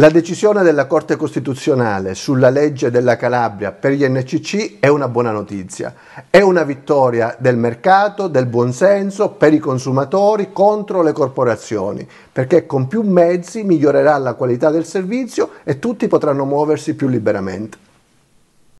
La decisione della Corte Costituzionale sulla legge della Calabria per gli NCC è una buona notizia, è una vittoria del mercato, del buonsenso, per i consumatori contro le corporazioni, perché con più mezzi migliorerà la qualità del servizio e tutti potranno muoversi più liberamente.